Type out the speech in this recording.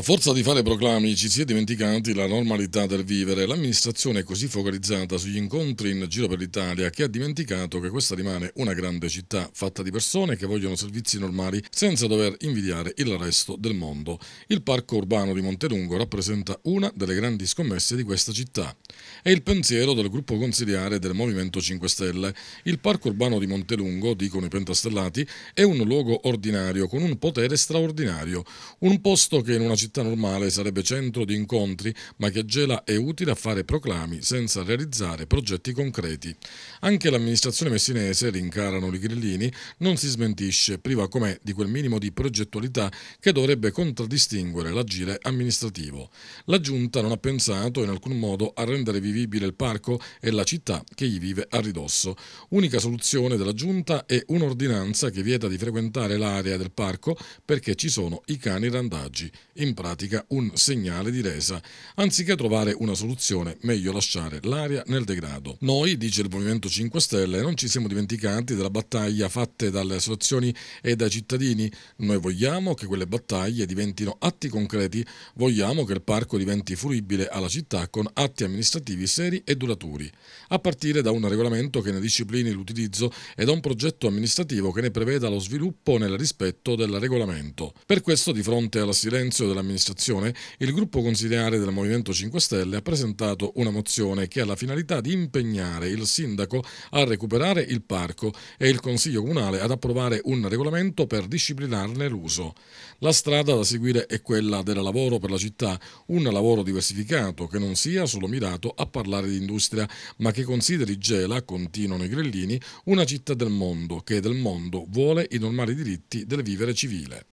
A forza di fare proclami ci si è dimenticati la normalità del vivere. L'amministrazione è così focalizzata sugli incontri in giro per l'Italia che ha dimenticato che questa rimane una grande città fatta di persone che vogliono servizi normali senza dover invidiare il resto del mondo. Il parco urbano di Montelungo rappresenta una delle grandi scommesse di questa città. È il pensiero del gruppo consiliare del Movimento 5 Stelle. Il parco urbano di Montelungo, dicono i pentastellati, è un luogo ordinario con un potere straordinario, un posto che in una città città normale sarebbe centro di incontri, ma che gela è utile a fare proclami senza realizzare progetti concreti. Anche l'amministrazione messinese, rincarano i grillini, non si smentisce, priva com'è di quel minimo di progettualità che dovrebbe contraddistinguere l'agire amministrativo. La giunta non ha pensato in alcun modo a rendere vivibile il parco e la città che gli vive a ridosso. Unica soluzione della giunta è un'ordinanza che vieta di frequentare l'area del parco perché ci sono i cani randaggi. In pratica un segnale di resa. Anziché trovare una soluzione, meglio lasciare l'aria nel degrado. Noi, dice il Movimento 5 Stelle, non ci siamo dimenticati della battaglia fatta dalle associazioni e dai cittadini. Noi vogliamo che quelle battaglie diventino atti concreti, vogliamo che il parco diventi fruibile alla città con atti amministrativi seri e duraturi, a partire da un regolamento che ne disciplini l'utilizzo e da un progetto amministrativo che ne preveda lo sviluppo nel rispetto del regolamento. Per questo, di fronte al silenzio della dell'amministrazione, il gruppo consigliare del Movimento 5 Stelle ha presentato una mozione che ha la finalità di impegnare il sindaco a recuperare il parco e il Consiglio Comunale ad approvare un regolamento per disciplinarne l'uso. La strada da seguire è quella del lavoro per la città, un lavoro diversificato che non sia solo mirato a parlare di industria, ma che consideri Gela, continuano i grellini, una città del mondo che del mondo vuole i normali diritti del vivere civile.